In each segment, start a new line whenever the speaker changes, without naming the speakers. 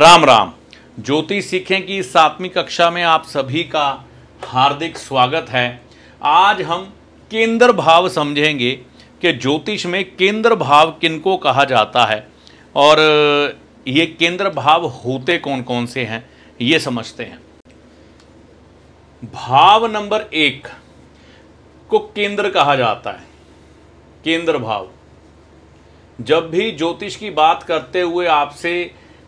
राम राम ज्योतिष सीखें की सातवीं कक्षा में आप सभी का हार्दिक स्वागत है आज हम केंद्र भाव समझेंगे कि ज्योतिष में केंद्र भाव किनको कहा जाता है और ये केंद्र भाव होते कौन कौन से हैं ये समझते हैं भाव नंबर एक को केंद्र कहा जाता है केंद्र भाव जब भी ज्योतिष की बात करते हुए आपसे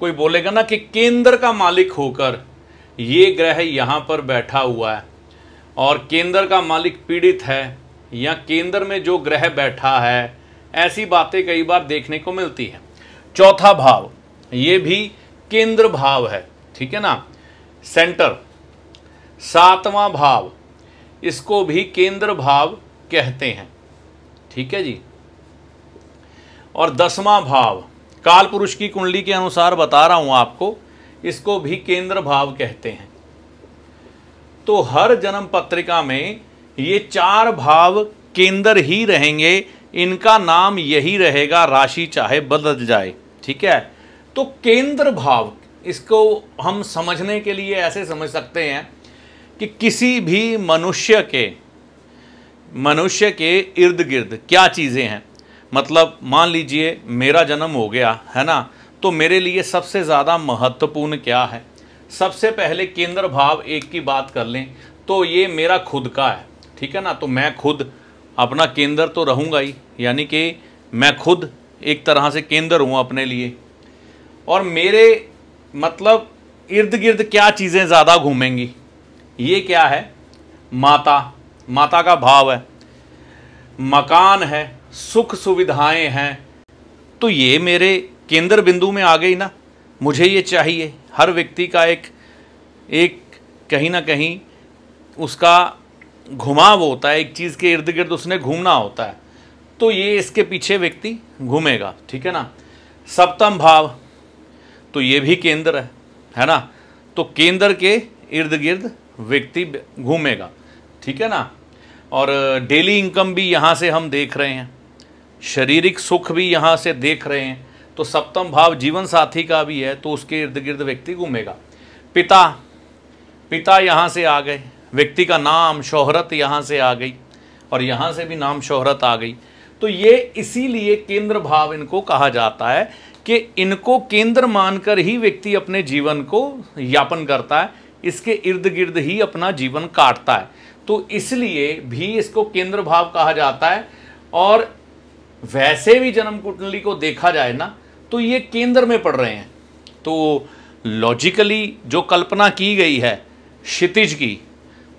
कोई बोलेगा ना कि केंद्र का मालिक होकर ये ग्रह यहाँ पर बैठा हुआ है और केंद्र का मालिक पीड़ित है या केंद्र में जो ग्रह बैठा है ऐसी बातें कई बार देखने को मिलती हैं चौथा भाव ये भी केंद्र भाव है ठीक है ना सेंटर सातवां भाव इसको भी केंद्र भाव कहते हैं ठीक है जी और दसवां भाव काल पुरुष की कुंडली के अनुसार बता रहा हूँ आपको इसको भी केंद्र भाव कहते हैं तो हर जन्म पत्रिका में ये चार भाव केंद्र ही रहेंगे इनका नाम यही रहेगा राशि चाहे बदल जाए ठीक है तो केंद्र भाव इसको हम समझने के लिए ऐसे समझ सकते हैं कि किसी भी मनुष्य के मनुष्य के इर्द गिर्द क्या चीज़ें हैं मतलब मान लीजिए मेरा जन्म हो गया है ना तो मेरे लिए सबसे ज़्यादा महत्वपूर्ण क्या है सबसे पहले केंद्र भाव एक की बात कर लें तो ये मेरा खुद का है ठीक है ना तो मैं खुद अपना केंद्र तो रहूँगा ही यानी कि मैं खुद एक तरह से केंद्र हूँ अपने लिए और मेरे मतलब इर्द गिर्द क्या चीज़ें ज़्यादा घूमेंगी ये क्या है माता माता का भाव है मकान है सुख सुविधाएं हैं तो ये मेरे केंद्र बिंदु में आ गई ना मुझे ये चाहिए हर व्यक्ति का एक एक कहीं ना कहीं उसका घुमाव होता है एक चीज़ के इर्द गिर्द उसने घूमना होता है तो ये इसके पीछे व्यक्ति घूमेगा ठीक है ना सप्तम भाव तो ये भी केंद्र है है ना तो केंद्र के इर्द गिर्द व्यक्ति घूमेगा ठीक है ना और डेली इनकम भी यहाँ से हम देख रहे हैं शारीरिक सुख भी यहाँ से देख रहे हैं तो सप्तम भाव जीवन साथी का भी है तो उसके इर्द गिर्द व्यक्ति घूमेगा पिता पिता यहाँ से आ गए व्यक्ति का नाम शोहरत यहाँ से आ गई और यहाँ से भी नाम शोहरत आ गई तो ये इसीलिए केंद्र भाव इनको कहा जाता है कि इनको केंद्र मानकर ही व्यक्ति अपने जीवन को यापन करता है इसके इर्द गिर्द ही अपना जीवन काटता है तो इसलिए भी इसको केंद्र भाव कहा जाता है और वैसे भी जन्म कुंडली को देखा जाए ना तो ये केंद्र में पड़ रहे हैं तो लॉजिकली जो कल्पना की गई है क्षितिज की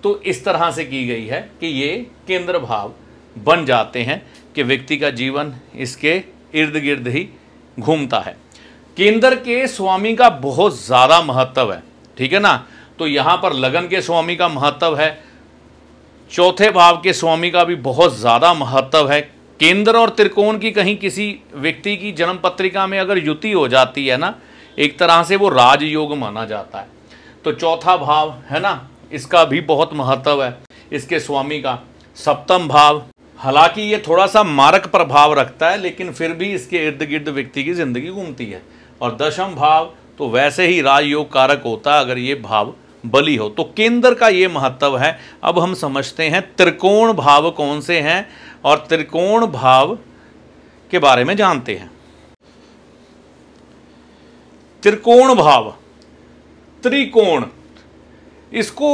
तो इस तरह से की गई है कि ये केंद्र भाव बन जाते हैं कि व्यक्ति का जीवन इसके इर्द गिर्द ही घूमता है केंद्र के स्वामी का बहुत ज़्यादा महत्व है ठीक है ना तो यहाँ पर लगन के स्वामी का महत्व है चौथे भाव के स्वामी का भी बहुत ज़्यादा महत्व है केंद्र और त्रिकोण की कहीं किसी व्यक्ति की जन्म पत्रिका में अगर युति हो जाती है ना एक तरह से वो राजयोग माना जाता है तो चौथा भाव है ना इसका भी बहुत महत्व है इसके स्वामी का सप्तम भाव हालांकि ये थोड़ा सा मारक प्रभाव रखता है लेकिन फिर भी इसके इर्द गिर्द व्यक्ति की ज़िंदगी घूमती है और दशम भाव तो वैसे ही राजयोग कारक होता है अगर ये भाव बली हो तो केंद्र का ये महत्व है अब हम समझते हैं त्रिकोण भाव कौन से हैं और त्रिकोण भाव के बारे में जानते हैं त्रिकोण भाव त्रिकोण इसको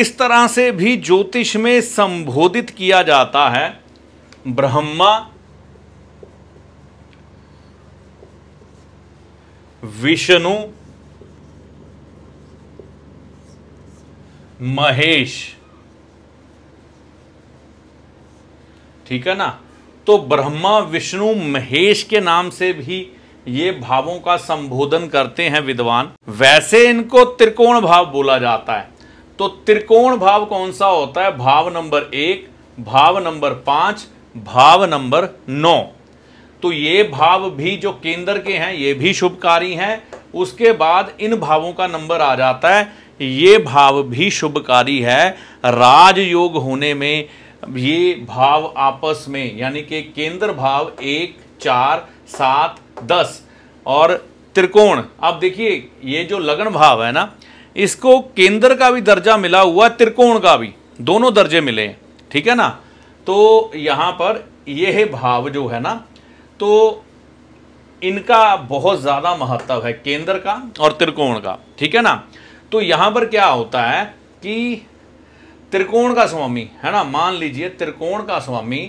इस तरह से भी ज्योतिष में संबोधित किया जाता है ब्रह्मा विष्णु महेश ठीक है ना तो ब्रह्मा विष्णु महेश के नाम से भी ये भावों का संबोधन करते हैं विद्वान वैसे इनको त्रिकोण भाव बोला जाता है तो त्रिकोण भाव कौन सा होता है भाव नंबर एक भाव नंबर पांच भाव नंबर नौ तो ये भाव भी जो केंद्र के हैं ये भी शुभकारी हैं उसके बाद इन भावों का नंबर आ जाता है ये भाव भी शुभकारी है राजयोग होने में ये भाव आपस में यानी कि केंद्र भाव एक चार सात दस और त्रिकोण आप देखिए ये जो लगन भाव है ना इसको केंद्र का भी दर्जा मिला हुआ त्रिकोण का भी दोनों दर्जे मिले हैं ठीक है ना तो यहाँ पर यह भाव जो है ना तो इनका बहुत ज़्यादा महत्व है केंद्र का और त्रिकोण का ठीक है ना तो यहाँ पर क्या होता है कि त्रिकोण का स्वामी है ना मान लीजिए त्रिकोण का स्वामी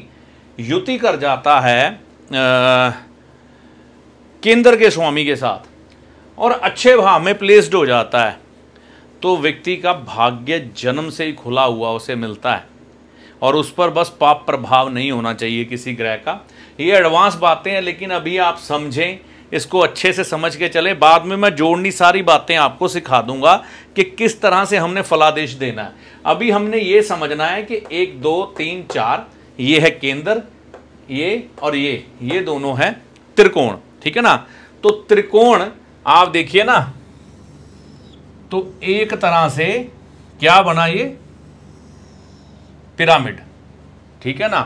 युति कर जाता है केंद्र के स्वामी के साथ और अच्छे भाव में प्लेस्ड हो जाता है तो व्यक्ति का भाग्य जन्म से ही खुला हुआ उसे मिलता है और उस पर बस पाप प्रभाव नहीं होना चाहिए किसी ग्रह का ये एडवांस बातें हैं लेकिन अभी आप समझें इसको अच्छे से समझ के चलें बाद में मैं जोड़नी सारी बातें आपको सिखा दूंगा कि किस तरह से हमने फलादेश देना है अभी हमने ये समझना है कि एक दो तीन चार ये है केंद्र ये और ये ये दोनों है त्रिकोण ठीक है ना तो त्रिकोण आप देखिए ना तो एक तरह से क्या बना ये पिरामिड ठीक है ना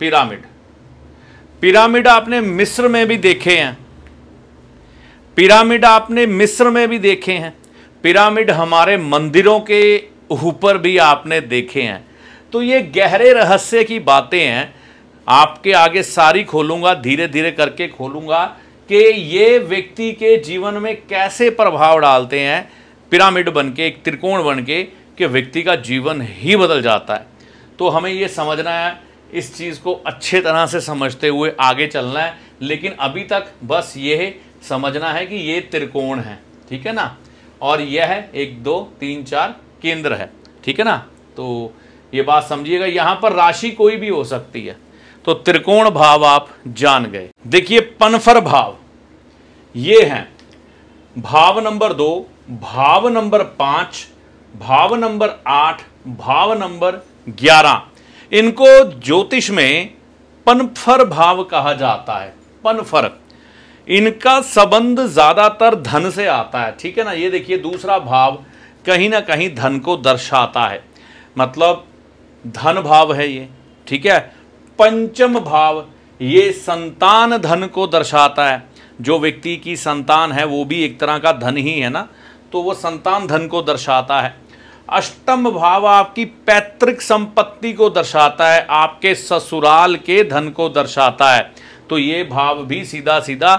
पिरामिड पिरामिड आपने मिस्र में भी देखे हैं पिरामिड आपने मिस्र में भी देखे हैं पिरामिड हमारे मंदिरों के ऊपर भी आपने देखे हैं तो ये गहरे रहस्य की बातें हैं आपके आगे सारी खोलूंगा धीरे धीरे करके खोलूंगा कि ये व्यक्ति के जीवन में कैसे प्रभाव डालते हैं पिरामिड बन के एक त्रिकोण बन के कि व्यक्ति का जीवन ही बदल जाता है तो हमें ये समझना है इस चीज़ को अच्छे तरह से समझते हुए आगे चलना है लेकिन अभी तक बस ये समझना है कि ये त्रिकोण है ठीक है ना और यह है एक दो तीन चार केंद्र है ठीक है ना तो ये बात समझिएगा यहाँ पर राशि कोई भी हो सकती है तो त्रिकोण भाव आप जान गए देखिए पनफर भाव ये हैं भाव नंबर दो भाव नंबर पाँच भाव नंबर आठ भाव नंबर ग्यारह इनको ज्योतिष में पनफर भाव कहा जाता है पनफर इनका संबंध ज़्यादातर धन से आता है ठीक है ना ये देखिए दूसरा भाव कहीं ना कहीं धन को दर्शाता है मतलब धन भाव है ये ठीक है पंचम भाव ये संतान धन को दर्शाता है जो व्यक्ति की संतान है वो भी एक तरह का धन ही है ना तो वो संतान धन को दर्शाता है अष्टम भाव आपकी पैतृक संपत्ति को दर्शाता है आपके ससुराल के धन को दर्शाता है तो ये भाव भी सीधा सीधा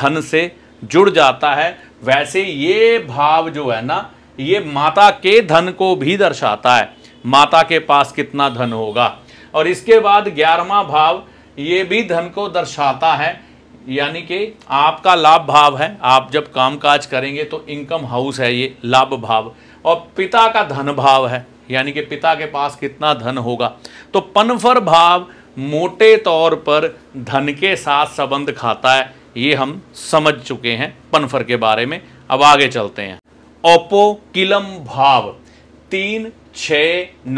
धन से जुड़ जाता है वैसे ये भाव जो है ना ये माता के धन को भी दर्शाता है माता के पास कितना धन होगा और इसके बाद ग्यारहवा भाव ये भी धन को दर्शाता है यानी कि आपका लाभ भाव है आप जब काम काज करेंगे तो इनकम हाउस है ये लाभ भाव और पिता का धन भाव है यानी कि पिता के पास कितना धन होगा तो पनफर भाव मोटे तौर पर धन के साथ संबंध खाता है ये हम समझ चुके हैं पनफर के बारे में अब आगे चलते हैं ओपोकिलम भाव तीन छ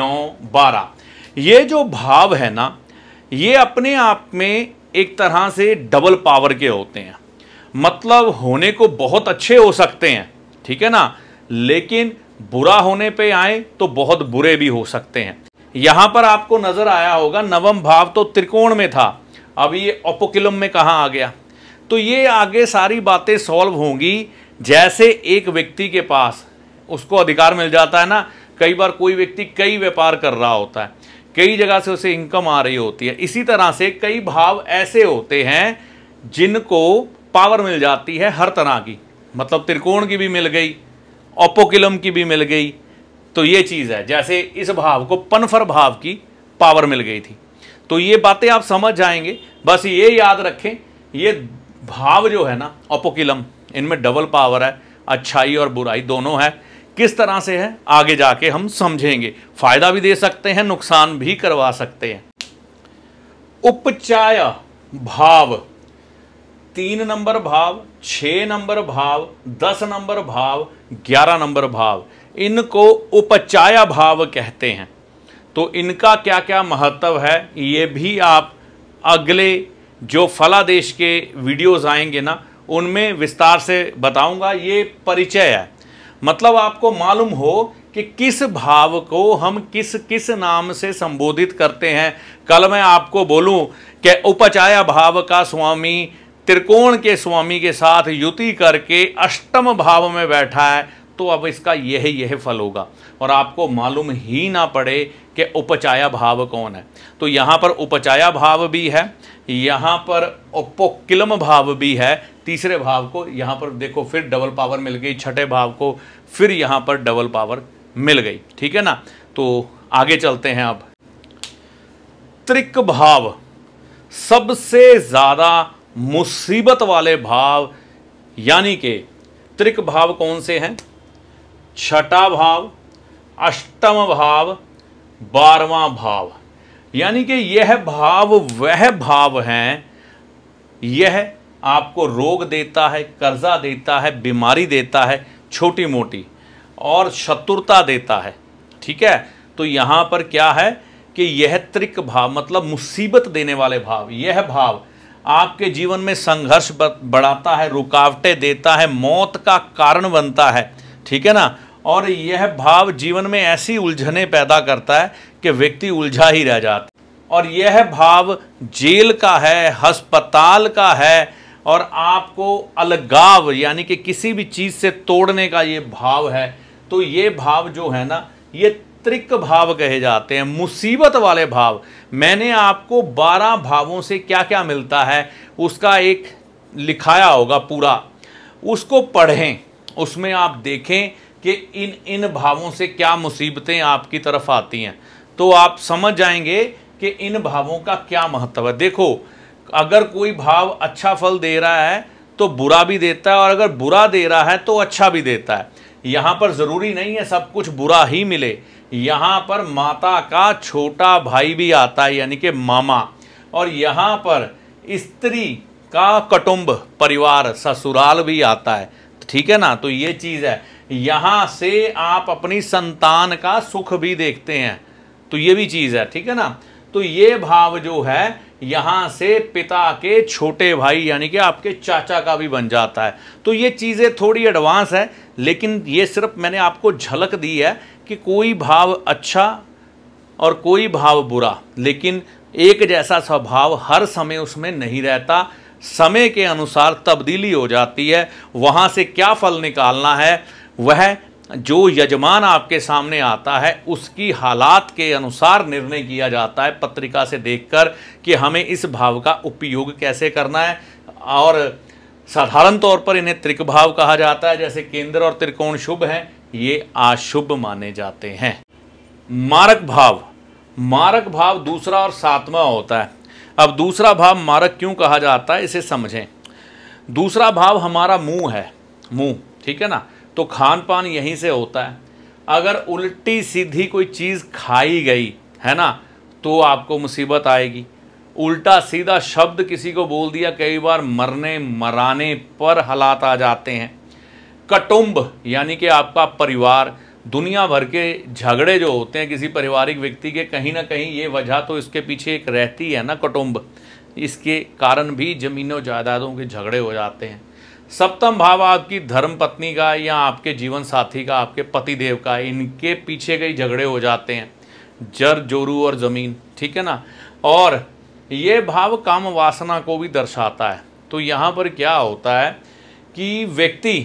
नौ बारह ये जो भाव है ना ये अपने आप में एक तरह से डबल पावर के होते हैं मतलब होने को बहुत अच्छे हो सकते हैं ठीक है ना लेकिन बुरा होने पे आए तो बहुत बुरे भी हो सकते हैं यहां पर आपको नजर आया होगा नवम भाव तो त्रिकोण में था अब ये ओपोकिलम में कहाँ आ गया तो ये आगे सारी बातें सॉल्व होंगी जैसे एक व्यक्ति के पास उसको अधिकार मिल जाता है ना कई बार कोई व्यक्ति कई व्यापार कर रहा होता है कई जगह से उसे इनकम आ रही होती है इसी तरह से कई भाव ऐसे होते हैं जिनको पावर मिल जाती है हर तरह की मतलब त्रिकोण की भी मिल गई ओपोकिलम की भी मिल गई तो ये चीज़ है जैसे इस भाव को पनफर भाव की पावर मिल गई थी तो ये बातें आप समझ जाएंगे बस ये याद रखें ये भाव जो है ना ओपोकिलम इनमें डबल पावर है अच्छाई और बुराई दोनों है किस तरह से है आगे जाके हम समझेंगे फायदा भी दे सकते हैं नुकसान भी करवा सकते हैं उपचाय भाव तीन नंबर भाव छ नंबर भाव दस नंबर भाव ग्यारह नंबर भाव इनको उपचाया भाव कहते हैं तो इनका क्या क्या महत्व है ये भी आप अगले जो फलादेश के वीडियोस आएंगे ना उनमें विस्तार से बताऊंगा ये परिचय है मतलब आपको मालूम हो कि किस भाव को हम किस किस नाम से संबोधित करते हैं कल मैं आपको बोलूं कि उपचाया भाव का स्वामी त्रिकोण के स्वामी के साथ युति करके अष्टम भाव में बैठा है तो अब इसका यह यह फल होगा और आपको मालूम ही ना पड़े कि उपचाया भाव कौन है तो यहाँ पर उपचाया भाव भी है यहाँ पर उपोकिलम भाव भी है तीसरे भाव को यहाँ पर देखो फिर डबल पावर मिल गई छठे भाव को फिर यहाँ पर डबल पावर मिल गई ठीक है ना तो आगे चलते हैं अब त्रिक भाव सबसे ज़्यादा मुसीबत वाले भाव यानी कि त्रिक भाव कौन से हैं छठा भाव अष्टम भाव बारवा भाव यानी कि यह भाव वह भाव हैं यह आपको रोग देता है कर्जा देता है बीमारी देता है छोटी मोटी और शत्रुता देता है ठीक है तो यहाँ पर क्या है कि यह त्रिक भाव मतलब मुसीबत देने वाले भाव यह भाव आपके जीवन में संघर्ष बढ़ाता है रुकावटें देता है मौत का कारण बनता है ठीक है ना और यह भाव जीवन में ऐसी उलझने पैदा करता है कि व्यक्ति उलझा ही रह जाता है और यह भाव जेल का है अस्पताल का है और आपको अलगाव यानी कि किसी भी चीज़ से तोड़ने का ये भाव है तो ये भाव जो है ना ये आंतरिक भाव कहे जाते हैं मुसीबत वाले भाव मैंने आपको बारह भावों से क्या क्या मिलता है उसका एक लिखाया होगा पूरा उसको पढ़ें उसमें आप देखें कि इन इन भावों से क्या मुसीबतें आपकी तरफ आती हैं तो आप समझ जाएंगे कि इन भावों का क्या महत्व है देखो अगर कोई भाव अच्छा फल दे रहा है तो बुरा भी देता है और अगर बुरा दे रहा है तो अच्छा भी देता है यहाँ पर ज़रूरी नहीं है सब कुछ बुरा ही मिले यहाँ पर माता का छोटा भाई भी आता है यानी कि मामा और यहाँ पर स्त्री का कटुंब परिवार ससुराल भी आता है ठीक है ना तो ये चीज़ है यहाँ से आप अपनी संतान का सुख भी देखते हैं तो ये भी चीज़ है ठीक है ना तो ये भाव जो है यहाँ से पिता के छोटे भाई यानी कि आपके चाचा का भी बन जाता है तो ये चीज़ें थोड़ी एडवांस है लेकिन ये सिर्फ मैंने आपको झलक दी है कि कोई भाव अच्छा और कोई भाव बुरा लेकिन एक जैसा स्वभाव हर समय उसमें नहीं रहता समय के अनुसार तब्दीली हो जाती है वहाँ से क्या फल निकालना है वह जो यजमान आपके सामने आता है उसकी हालात के अनुसार निर्णय किया जाता है पत्रिका से देखकर कि हमें इस भाव का उपयोग कैसे करना है और साधारण तौर पर इन्हें त्रिक भाव कहा जाता है जैसे केंद्र और त्रिकोण शुभ हैं ये अशुभ माने जाते हैं मारक भाव मारक भाव दूसरा और सातवां होता है अब दूसरा भाव मारक क्यों कहा जाता है इसे समझें दूसरा भाव हमारा मुंह है मुंह ठीक है ना तो खान पान यहीं से होता है अगर उल्टी सीधी कोई चीज़ खाई गई है ना तो आपको मुसीबत आएगी उल्टा सीधा शब्द किसी को बोल दिया कई बार मरने मराने पर हालात आ जाते हैं कटुम्ब यानी कि आपका परिवार दुनिया भर के झगड़े जो होते हैं किसी पारिवारिक व्यक्ति के कहीं ना कहीं ये वजह तो इसके पीछे एक रहती है ना कटुम्ब इसके कारण भी ज़मीनों जायदादों के झगड़े हो जाते हैं सप्तम भाव आपकी धर्म पत्नी का या आपके जीवन साथी का आपके पतिदेव का इनके पीछे कई झगड़े हो जाते हैं जर जोरू और ज़मीन ठीक है ना और ये भाव काम वासना को भी दर्शाता है तो यहाँ पर क्या होता है कि व्यक्ति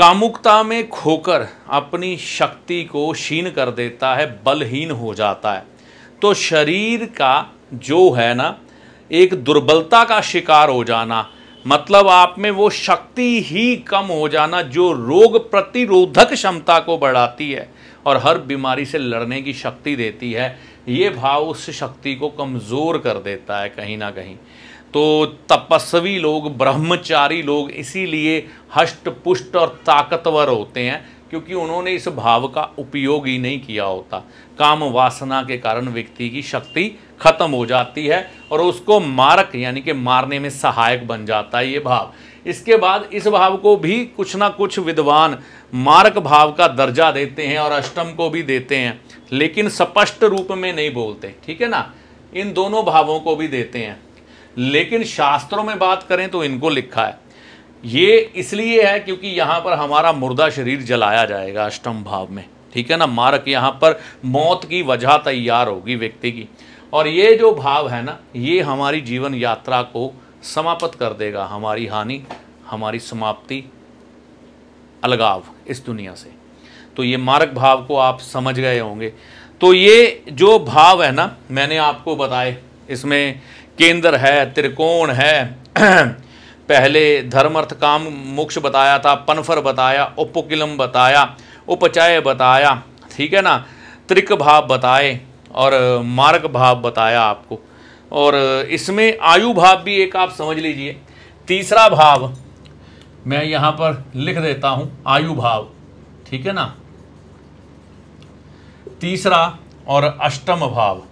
कामुकता में खोकर अपनी शक्ति को क्षीण कर देता है बलहीन हो जाता है तो शरीर का जो है ना एक दुर्बलता का शिकार हो जाना मतलब आप में वो शक्ति ही कम हो जाना जो रोग प्रतिरोधक क्षमता को बढ़ाती है और हर बीमारी से लड़ने की शक्ति देती है ये भाव उस शक्ति को कमज़ोर कर देता है कहीं ना कहीं तो तपस्वी लोग ब्रह्मचारी लोग इसीलिए हष्ट पुष्ट और ताकतवर होते हैं क्योंकि उन्होंने इस भाव का उपयोग ही नहीं किया होता काम वासना के कारण व्यक्ति की शक्ति खत्म हो जाती है और उसको मारक यानी कि मारने में सहायक बन जाता है ये भाव इसके बाद इस भाव को भी कुछ ना कुछ विद्वान मारक भाव का दर्जा देते हैं और अष्टम को भी देते हैं लेकिन स्पष्ट रूप में नहीं बोलते ठीक है ना इन दोनों भावों को भी देते हैं लेकिन शास्त्रों में बात करें तो इनको लिखा है ये इसलिए है क्योंकि यहाँ पर हमारा मुर्दा शरीर जलाया जाएगा अष्टम भाव में ठीक है ना मारक यहाँ पर मौत की वजह तैयार होगी व्यक्ति की और ये जो भाव है ना ये हमारी जीवन यात्रा को समाप्त कर देगा हमारी हानि हमारी समाप्ति अलगाव इस दुनिया से तो ये मारक भाव को आप समझ गए होंगे तो ये जो भाव है ना मैंने आपको बताए इसमें केंद्र है त्रिकोण है पहले धर्म अर्थ काम मोक्ष बताया था पनफर बताया उपकिलम बताया उपचय बताया ठीक है ना त्रिक भाव बताए और मार्ग भाव बताया आपको और इसमें आयु भाव भी एक आप समझ लीजिए तीसरा भाव मैं यहां पर लिख देता हूं आयु भाव ठीक है ना तीसरा और अष्टम भाव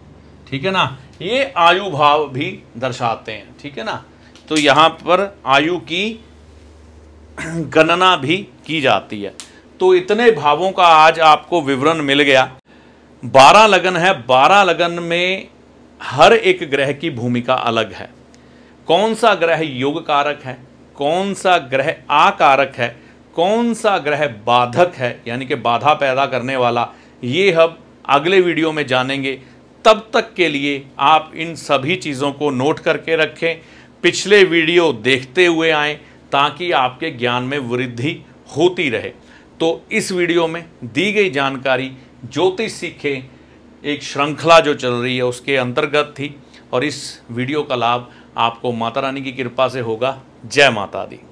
ठीक है ना ये आयु भाव भी दर्शाते हैं ठीक है ना तो यहाँ पर आयु की गणना भी की जाती है तो इतने भावों का आज आपको विवरण मिल गया बारह लगन है बारह लगन में हर एक ग्रह की भूमिका अलग है कौन सा ग्रह योग कारक है कौन सा ग्रह आकारक है कौन सा ग्रह बाधक है यानी कि बाधा पैदा करने वाला ये हम अगले वीडियो में जानेंगे तब तक के लिए आप इन सभी चीज़ों को नोट करके रखें पिछले वीडियो देखते हुए आएँ ताकि आपके ज्ञान में वृद्धि होती रहे तो इस वीडियो में दी गई जानकारी ज्योतिष सीखे एक श्रृंखला जो चल रही है उसके अंतर्गत थी और इस वीडियो का लाभ आपको माता रानी की कृपा से होगा जय माता दी